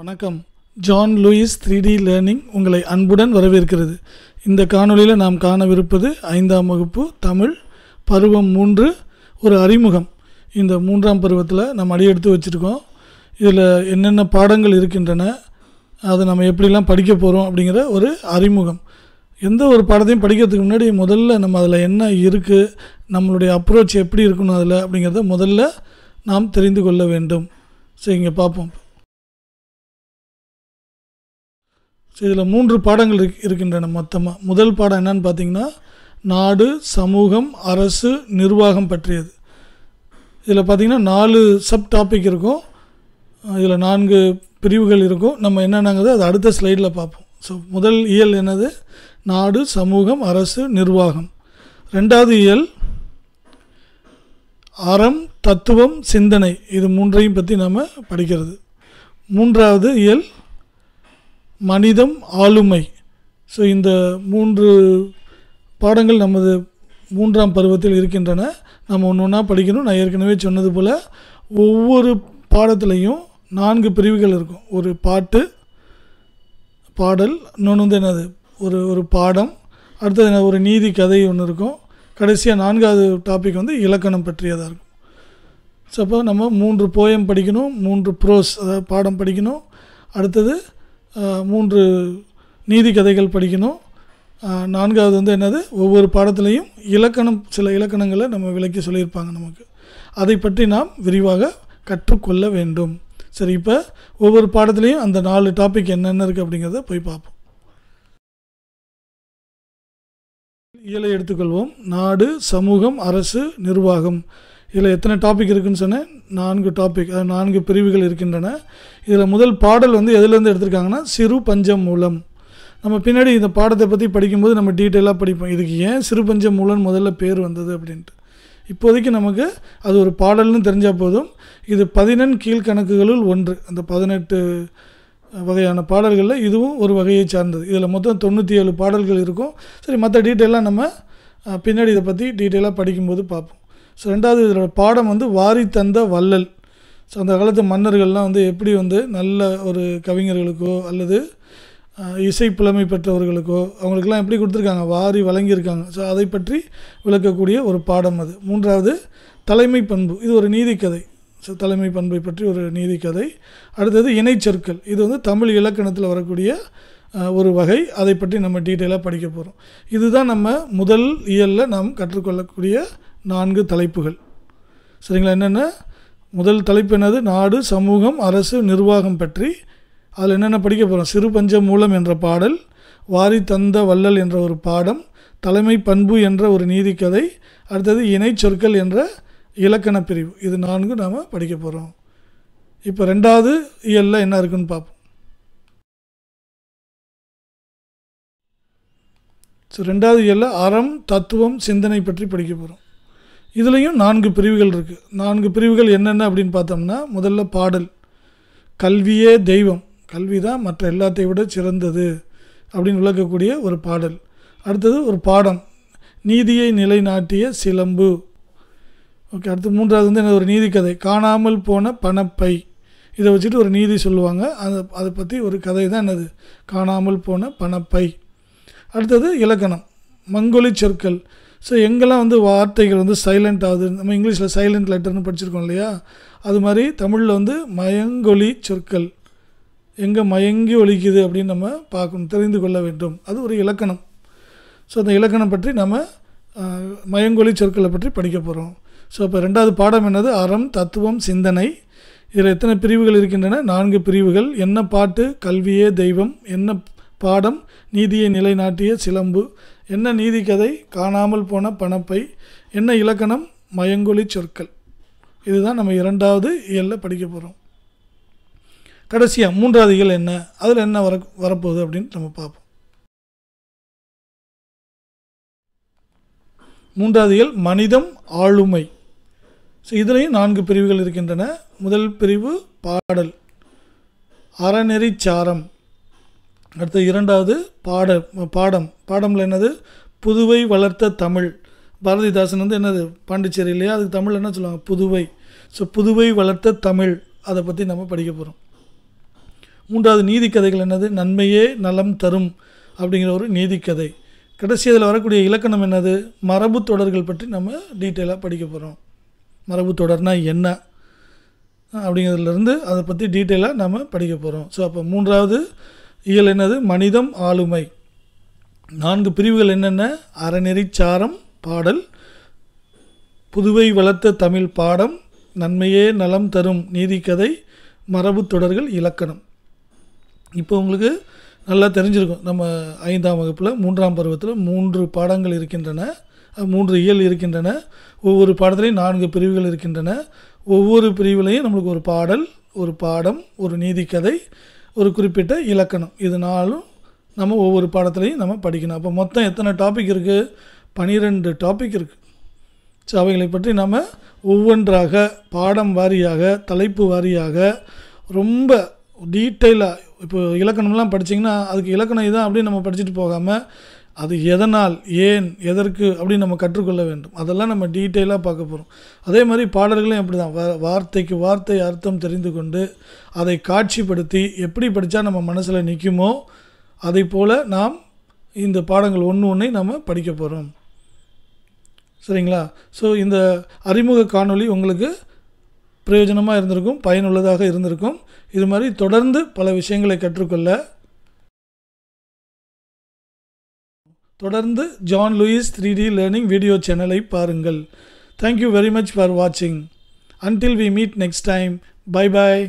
வணக்கம் John Lewis three D learning உங்களை அன்புடன் வரவேற்கிறது இந்த காணொலியில் நாம் காணவிருப்பது ஐந்தாம் வகுப்பு தமிழ் பருவம் மூன்று ஒரு அறிமுகம் இந்த மூன்றாம் பருவத்தில் நம்ம அடியெடுத்து வச்சுருக்கோம் இதில் என்னென்ன பாடங்கள் இருக்கின்றன அதை நம்ம எப்படிலாம் படிக்க போகிறோம் அப்படிங்கிற ஒரு அறிமுகம் எந்த ஒரு பாடத்தையும் படிக்கிறதுக்கு முன்னாடி முதல்ல நம்ம அதில் என்ன இருக்குது நம்மளுடைய அப்ரோச் எப்படி இருக்கணும் அதில் அப்படிங்கிறத முதல்ல நாம் தெரிந்து கொள்ள வேண்டும் சரிங்க பார்ப்போம் ஸோ இதில் மூன்று பாடங்கள் இருக் இருக்கின்றன மொத்தமாக முதல் பாடம் என்னன்னு பார்த்தீங்கன்னா நாடு சமூகம் அரசு நிர்வாகம் பற்றியது இதில் பார்த்திங்கன்னா நாலு சப் டாபிக் இருக்கும் இதில் நான்கு பிரிவுகள் இருக்கும் நம்ம என்னென்னாங்கிறது அது அடுத்த ஸ்லைடில் பார்ப்போம் ஸோ முதல் இயல் என்னது நாடு சமூகம் அரசு நிர்வாகம் ரெண்டாவது இயல் அறம் தத்துவம் சிந்தனை இது மூன்றையும் பற்றி நம்ம படிக்கிறது மூன்றாவது இயல் மனிதம் ஆளுமை ஸோ இந்த மூன்று பாடங்கள் நமது மூன்றாம் பருவத்தில் இருக்கின்றன நம்ம ஒன்று ஒன்றா படிக்கணும் நான் ஏற்கனவே சொன்னது போல் ஒவ்வொரு பாடத்துலேயும் நான்கு பிரிவுகள் இருக்கும் ஒரு பாட்டு பாடல் இன்னொன்று வந்து என்னது ஒரு ஒரு பாடம் அடுத்தது என்ன ஒரு நீதி கதை ஒன்று இருக்கும் கடைசியாக நான்காவது டாபிக் வந்து இலக்கணம் பற்றியதாக இருக்கும் ஸோ அப்போ நம்ம மூன்று போயம் படிக்கணும் மூன்று ப்ரோஸ் அதாவது பாடம் படிக்கணும் அடுத்தது மூன்று நீதி கதைகள் படிக்கணும் நான்காவது வந்து என்னது ஒவ்வொரு பாடத்துலேயும் இலக்கணம் சில இலக்கணங்களை நம்ம விளக்கி சொல்லியிருப்பாங்க நமக்கு அதை பற்றி நாம் விரிவாக கற்றுக்கொள்ள வேண்டும் சரி இப்போ ஒவ்வொரு பாடத்துலேயும் அந்த நாலு டாபிக் என்னென்ன இருக்குது அப்படிங்கிறத போய் பார்ப்போம் இயலை எடுத்துக்கொள்வோம் நாடு சமூகம் அரசு நிர்வாகம் இதில் எத்தனை டாபிக் இருக்குதுன்னு சொன்னேன் நான்கு டாபிக் நான்கு பிரிவுகள் இருக்கின்றன இதில் முதல் பாடல் வந்து எதுலேருந்து எடுத்திருக்காங்கன்னா சிறு பஞ்சம் மூலம் நம்ம பின்னாடி இந்த பாடத்தை பற்றி படிக்கும்போது நம்ம டீட்டெயிலாக படிப்போம் இதுக்கு ஏன் சிறு பஞ்சம் மூலம் முதல்ல பேர் வந்தது அப்படின்ட்டு இப்போதைக்கு நமக்கு அது ஒரு பாடல்னு தெரிஞ்சால் போதும் இது பதினெண் கீழ்கணக்குகளுள் ஒன்று அந்த பதினெட்டு வகையான பாடல்களில் இதுவும் ஒரு வகையை சார்ந்தது இதில் மொத்தம் தொண்ணூற்றி ஏழு பாடல்கள் இருக்கும் சரி மற்ற டீட்டெயிலாக நம்ம பின்னாடி இதை பற்றி டீட்டெயிலாக படிக்கும்போது பார்ப்போம் ஸோ ரெண்டாவது இதோட பாடம் வந்து வாரி தந்த வள்ளல் ஸோ அந்த காலத்து மன்னர்கள்லாம் வந்து எப்படி வந்து நல்ல ஒரு கவிஞர்களுக்கோ அல்லது இசை புலமை பெற்றவர்களுக்கோ அவங்களுக்கெல்லாம் எப்படி கொடுத்துருக்காங்க வாரி வழங்கியிருக்காங்க ஸோ அதை பற்றி விளக்கக்கூடிய ஒரு பாடம் அது மூன்றாவது தலைமை பண்பு இது ஒரு நீதிக்கதை ஸோ தலைமை பண்பை பற்றி ஒரு நீதிக்கதை அடுத்தது இணைச்சொற்கள் இது வந்து தமிழ் இலக்கணத்தில் வரக்கூடிய ஒரு வகை அதை பற்றி நம்ம டீட்டெயிலாக படிக்க போகிறோம் இதுதான் நம்ம முதல் இயலில் நாம் கற்றுக்கொள்ளக்கூடிய நான்கு தலைப்புகள் சரிங்களா என்னென்ன முதல் தலைப்பு என்னது நாடு சமூகம் அரசு நிர்வாகம் பற்றி அதில் என்னென்ன படிக்க போகிறோம் சிறு பஞ்ச மூலம் என்ற பாடல் வாரி தந்த வள்ளல் என்ற ஒரு பாடம் தலைமை பண்பு என்ற ஒரு நீதிக்கதை அடுத்தது இணை சொற்கள் என்ற இலக்கண பிரிவு இது நான்கு நாம் படிக்க போகிறோம் இப்போ ரெண்டாவது இயலில் என்ன இருக்குன்னு பார்ப்போம் ஸோ ரெண்டாவது இயலில் அறம் தத்துவம் சிந்தனை பற்றி படிக்க போகிறோம் இதுலேயும் நான்கு பிரிவுகள் இருக்குது நான்கு பிரிவுகள் என்னென்ன அப்படின்னு பார்த்தோம்னா முதல்ல பாடல் கல்வியே தெய்வம் கல்வி தான் மற்ற எல்லாத்தையும் விட சிறந்தது அப்படின்னு விளக்கக்கூடிய ஒரு பாடல் அடுத்தது ஒரு பாடம் நீதியை நிலைநாட்டிய சிலம்பு ஓகே அடுத்து மூன்றாவது வந்து என்ன ஒரு நீதி கதை காணாமல் போன பணப்பை இதை வச்சுட்டு ஒரு நீதி சொல்லுவாங்க அதை அதை பற்றி ஒரு கதை தான் என்னது காணாமல் போன பணப்பை அடுத்தது இலக்கணம் மங்கொலி சொற்கள் ஸோ எங்கெல்லாம் வந்து வார்த்தைகள் வந்து சைலண்ட் ஆகுது நம்ம இங்கிலீஷில் சைலண்ட் லெட்டர்னு படிச்சிருக்கோம் இல்லையா அது மாதிரி தமிழில் வந்து மயங்கொலி சொற்கள் எங்கே மயங்கி ஒழிக்குது அப்படின்னு நம்ம பார்க்கணும் தெரிந்து கொள்ள வேண்டும் அது ஒரு இலக்கணம் ஸோ அந்த இலக்கணம் பற்றி நம்ம மயங்கொலி சொற்களை பற்றி படிக்க போகிறோம் ஸோ இப்போ ரெண்டாவது பாடம் என்னது அறம் தத்துவம் சிந்தனை இதில் எத்தனை பிரிவுகள் இருக்கின்றன நான்கு பிரிவுகள் என்ன பாட்டு கல்வியே தெய்வம் என்ன பாடம் நீதியை நிலைநாட்டிய சிலம்பு என்ன நீதிக்கதை காணாமல் போன பணப்பை என்ன இலக்கணம் மயங்கொழி சொற்கள் இதுதான் நம்ம இரண்டாவது இயலில் படிக்க போகிறோம் கடைசியாக மூன்றாவது இயல் என்ன அதில் என்ன வர வரப்போகுது அப்படின்னு நம்ம பார்ப்போம் மூன்றாவது இயல் மனிதம் ஆளுமை ஸோ இதுலேயும் நான்கு பிரிவுகள் இருக்கின்றன முதல் பிரிவு பாடல் அறநெறிச்சாரம் அடுத்து இரண்டாவது பாட பாடம் பாடமில் என்னது புதுவை வளர்த்த தமிழ் பாரதிதாசன் வந்து என்னது பாண்டிச்சேரி இல்லையா அதுக்கு தமிழ் என்ன சொல்லுவாங்க புதுவை ஸோ புதுவை வளர்த்த தமிழ் அதை பற்றி நம்ம படிக்க போகிறோம் மூன்றாவது நீதிக்கதைகள் கதைகள் என்னது நன்மையே நலம் தரும் அப்படிங்கிற ஒரு நீதிக்கதை கடைசி அதில் வரக்கூடிய இலக்கணம் என்னது மரபு தொடர்கள் பற்றி நம்ம டீட்டெயிலாக படிக்க போகிறோம் மரபு தொடர்னால் என்ன அப்படிங்கிறதுலேருந்து அதை பற்றி டீட்டெயிலாக நம்ம படிக்க போகிறோம் ஸோ அப்போ மூன்றாவது இயல் என்னது மனிதம் ஆளுமை நான்கு பிரிவுகள் என்னென்ன அறநெறிச்சாரம் பாடல் புதுவை வளர்த்த தமிழ் பாடம் நன்மையே நலம் தரும் நீதிக்கதை மரபு தொடர்கள் இலக்கணம் இப்போ உங்களுக்கு நல்லா தெரிஞ்சிருக்கும் நம்ம ஐந்தாம் வகுப்பில் மூன்றாம் பருவத்தில் மூன்று பாடங்கள் இருக்கின்றன மூன்று இயல் இருக்கின்றன ஒவ்வொரு பாடத்துலேயும் நான்கு பிரிவுகள் இருக்கின்றன ஒவ்வொரு பிரிவுலேயும் நம்மளுக்கு ஒரு பாடல் ஒரு பாடம் ஒரு நீதிக்கதை ஒரு குறிப்பிட்ட இலக்கணம் இதனாலும் நம்ம ஒவ்வொரு பாடத்துலையும் நம்ம படிக்கணும் அப்போ மொத்தம் எத்தனை டாபிக் இருக்குது பனிரெண்டு டாபிக் இருக்குது ஸோ அவைகளை பற்றி நம்ம ஒவ்வொன்றாக பாடம் வாரியாக தலைப்பு வாரியாக ரொம்ப டீட்டெயிலாக இப்போ இலக்கணம்லாம் படிச்சிங்கன்னா அதுக்கு இலக்கணம் இதான் அப்படின்னு நம்ம படிச்சுட்டு போகாமல் அது எதனால் ஏன் எதற்கு அப்படின்னு நம்ம கற்றுக்கொள்ள வேண்டும் அதெல்லாம் நம்ம டீட்டெயிலாக பார்க்க போகிறோம் அதே மாதிரி பாடல்களும் எப்படி தான் வார்த்தைக்கு வார்த்தை அர்த்தம் தெரிந்து கொண்டு அதை காட்சிப்படுத்தி எப்படி படித்தா நம்ம மனசில் நிற்குமோ அதை போல் நாம் இந்த பாடங்கள் ஒன்று ஒன்றை நம்ம படிக்க போகிறோம் சரிங்களா ஸோ இந்த அறிமுக காணொளி உங்களுக்கு பிரயோஜனமாக இருந்திருக்கும் பயனுள்ளதாக இருந்திருக்கும் இது மாதிரி தொடர்ந்து பல விஷயங்களை கற்றுக்கொள்ள தொடர்ந்து John Lewis three D learning video சேனலை பாருங்கள் தேங்க்யூ வெரி மச் ஃபார் வாட்சிங் until we meet next time bye bye